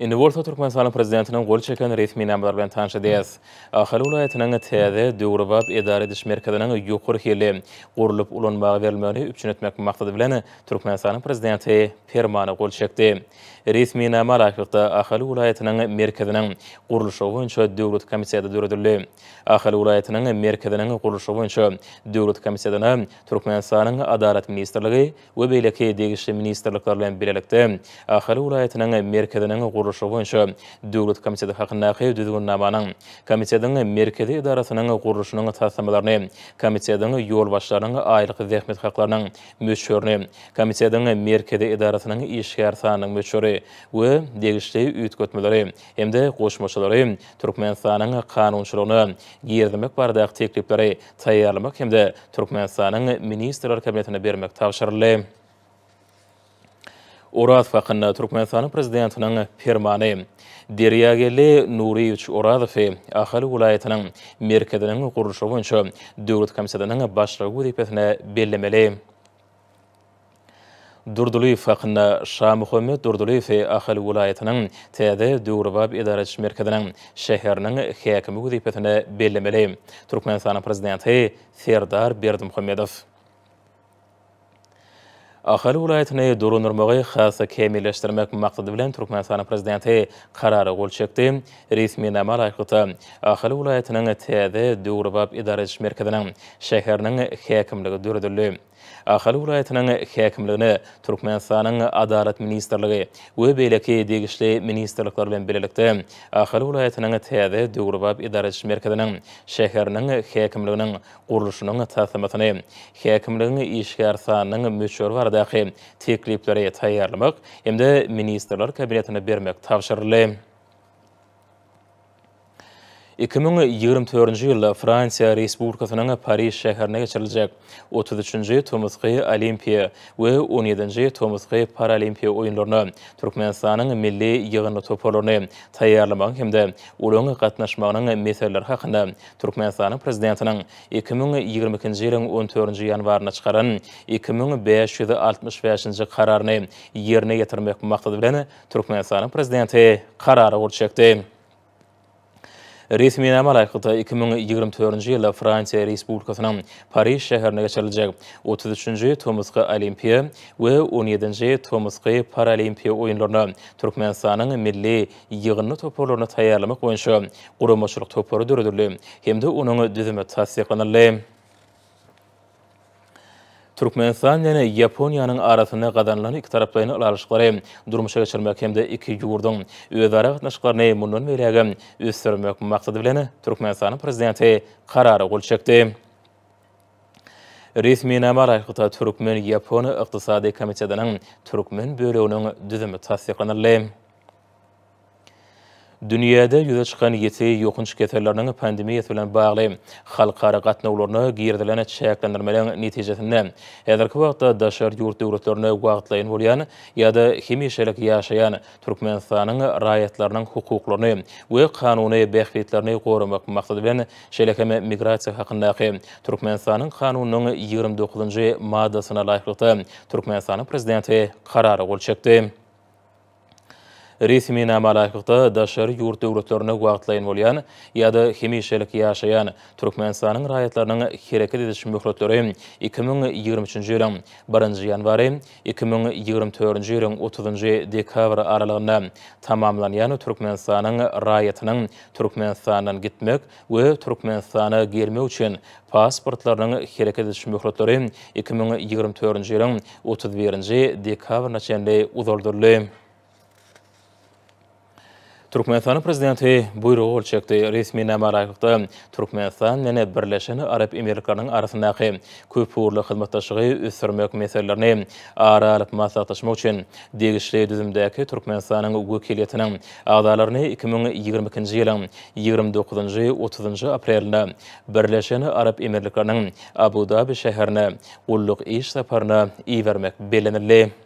Indi Wolfa Turkmenistan prezidentinin gol çeken resmi nämeler bilen tanışa diýäs. Hmm. Ahal ulaýatynyň täze döwürbap edare edish merkezinin ýokur hili gurulyp ulanmagy berilmeli üçin etmek maksady bilen Turkmenistan prezidenti Permana gol çekdi. Resmi nämeler hakykda Ahal ulaýatynyň merkezinin guruluşy boýunça döwlet komissiýasyna döredildi. Ahal ulaýatynyň merkezinin guruluşy boýunça döwlet komissiýasyna Turkmenistanyň adalat ministrligi we beýleki degişli ministrliklar bilen birlikde Ahal ulaýatynyň merkezinin gurulşy boýunça döwlet komiteti hakynda hakyky düzgünnamanyň komitetiň merkezi idarasynyň gurulşynyň taýsamalaryny, komitetiň ýol başlarynyň aýlyk zähmet haklarynyň möçürini, komitetiň merkezi idarasynyň işgär sanynyň möçüri we degişli ýetgötmeleri hem-de goşmaçylary Türkmenistanyň kanunçylygyny gerdimek bardaq teklipleri taýýarlamak hem-de Türkmenistanyň ministrler kabinetine bermek tapşyrylýar. Urad faqanna Turkmenistan prezidentinin firmanı Deryageli Nuriyev Uradov ahali vilayetining merkazining qurilishi bo'yicha davlat komissiyasining boshlig'i deb atana bellamali. Durduli faqanna Shamxomet Durduli fe ahali vilayetining tayda durvab idorachi merkazining shaharning hokimligi deb bellamali. Turkmenistan prezidenti Serdar Berdimuhammedov Ahal ulayatini duru nurmogi xasa kemiyleştirmek maqsadi bilen Turkmenistan prezidenti qarara gol çekdi. Resmi nama layqıta Ahal ulayatinin tiyadi durubab idarish merkezinin şehirinin hekimligi durudullu. Ahal ulayatinin hekimligini Turkmenistanin adalat ministerligi ve beyleki degishli ministerliklar bilen bilelikti. Ahal ulayatinin tiyadi durubab idarish merkezinin şehirinin hekimliginin qurulushinin tasimatini hekimliginin işgarsanin müçur var Kanadaki tekliplere tayyarlamak hem de ministerler kabinetine bermek tavşırlı. 2024-nji ýylda Fransiýa Respublikasynyň Paris şäherine geçiriljek 33-nji Tomusgy Olimpiýa we 17-nji Tomusgy Paralimpiýa oýunlaryna Türkmenistanyň milli ýygyny toparlaryny taýýarlamak hemde ulany gatnaşmagynyň meseleleri hakynda Türkmenistanyň prezidentiniň 2022-nji ýylyň 14-nji ýanwaryna çykaran 2565-nji kararyny ýerine ýetirmek maksady bilen Türkmenistanyň prezidenti karary gurçakdy. Resmi namalaykda 2024-nji ýyly Fransiýa Respublikasynyň Paris şäherine geçiriljek 33-nji Tomusky Olimpiýa we 17-nji Tomusky Paralimpiýa oýunlaryna Türkmenistanyň milli ýygnyny toparlamak üçin gurulmuşlyk toparlary döredirli hem-de onuň düzümi tassyklanýar. Türkmenistan ýa Ýaponiýanyň arasyna gadanlaryny iki tarapdan alalyşyklary, durmuşa geçirmek hemde iki ýurdun özara gatnaşyklaryny mundan beräge ösdürmek maksady bilen Türkmenistanyň prezidenti karary gol çekdi. Resmi namara hyzda Türkmen-Ýaponiýa ykdysady komitetiniň Türkmen bölegini düzümi tassyklanýar. Dünyada ýüze çykan yeti yokunç keserlerinin pandemiýa bilen bagly halkara qatna ularına giyirdilene netijesinde neticetinde. wagtda ki vaqtta daşar yurt devletlerine uaqtlayan ya da kimişelik yaşayan Turkmenistan'ın rayetlerinin hukuklarını ve kanuni bekfetlerini korumak maksad edilen şelekeme migrasi haqindaki Turkmenistan'ın 29. maddasına layiqlikta Turkmenistan'ın prezidenti kararı kararı Resmi namalaqyqda daşar yurt döwletlerine gwaqtlayn bolýan ýa-da hemişelik ýaşaýan türkmensanyň raýatlarynyň hereket ediş möhletleri 2023-nji ýylyň 1-nji ýanwary 2024-nji ýylyň 30-njy dekabr aralygynda tamamlanýan türkmensanyň raýatynyň türkmensanyň gitmek we türkmensana gelmek üçin pasportlarynyň hereket ediş möhletleri 2024-nji ýylyň 31-nji dekabrna çenli Turkmenistan prezidenti buyruğu ölçekti resmi nämaraýykda Turkmenistan nene Birleşen Arap Emirliklerinin arasındaky köpürli hyzmatdaşlygy ösürmek meselelerini ara alyp maslahatlaşmak üçin degişli düzümdäki Turkmenistanyň wekiliýetiniň agdalaryny 2022-nji ýylyň 29-njy 30-njy aprelinde Birleşen Arab Emirliklerinin Abu Dhabi şäherine ulluk iş saparyna iýermek belenildi.